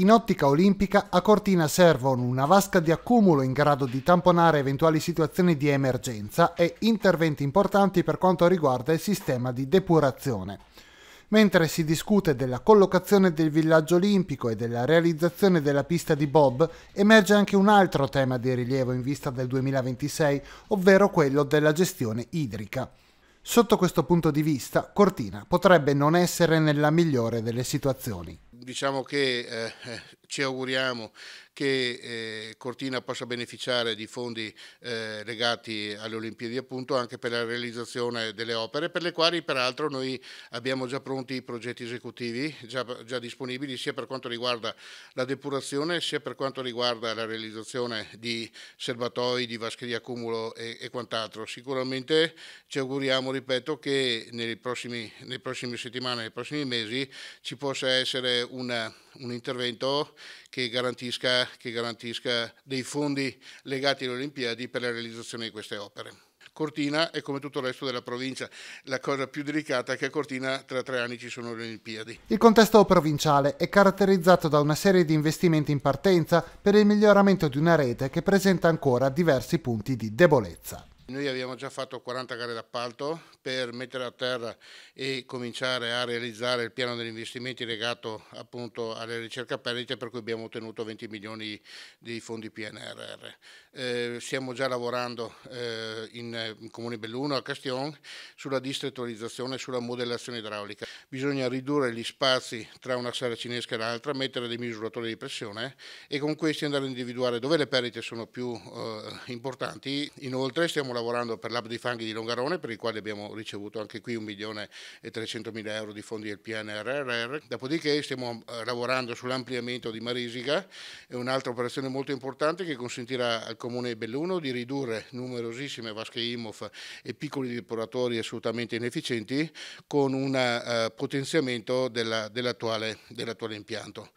In ottica olimpica a Cortina servono una vasca di accumulo in grado di tamponare eventuali situazioni di emergenza e interventi importanti per quanto riguarda il sistema di depurazione. Mentre si discute della collocazione del villaggio olimpico e della realizzazione della pista di Bob, emerge anche un altro tema di rilievo in vista del 2026, ovvero quello della gestione idrica. Sotto questo punto di vista, Cortina potrebbe non essere nella migliore delle situazioni diciamo che eh, eh ci auguriamo che eh, Cortina possa beneficiare di fondi eh, legati alle Olimpiadi appunto anche per la realizzazione delle opere per le quali peraltro noi abbiamo già pronti i progetti esecutivi già, già disponibili sia per quanto riguarda la depurazione sia per quanto riguarda la realizzazione di serbatoi, di vasche di accumulo e, e quant'altro. Sicuramente ci auguriamo, ripeto, che nelle prossime settimane, nei prossimi mesi ci possa essere una un intervento che garantisca, che garantisca dei fondi legati alle Olimpiadi per la realizzazione di queste opere. Cortina è come tutto il resto della provincia. La cosa più delicata è che a Cortina tra tre anni ci sono le Olimpiadi. Il contesto provinciale è caratterizzato da una serie di investimenti in partenza per il miglioramento di una rete che presenta ancora diversi punti di debolezza. Noi abbiamo già fatto 40 gare d'appalto per mettere a terra e cominciare a realizzare il piano degli investimenti legato appunto alle ricerca perdite per cui abbiamo ottenuto 20 milioni di fondi PNRR. Eh, stiamo già lavorando eh, in, eh, in Comune Belluno, a Castion, sulla distrettualizzazione e sulla modellazione idraulica. Bisogna ridurre gli spazi tra una sala cinesca e l'altra, mettere dei misuratori di pressione e con questi andare a individuare dove le perdite sono più eh, importanti. Inoltre stiamo lavorando per l'Hub di Fanghi di Longarone, per il quale abbiamo ricevuto anche qui 1 milione e 300 mila euro di fondi del PNRR. Dopodiché stiamo eh, lavorando sull'ampliamento di Marisica, è un'altra operazione molto importante che consentirà al Comune Belluno di ridurre numerosissime vasche IMOF e piccoli depuratori assolutamente inefficienti con un eh, potenziamento dell'attuale dell impianto.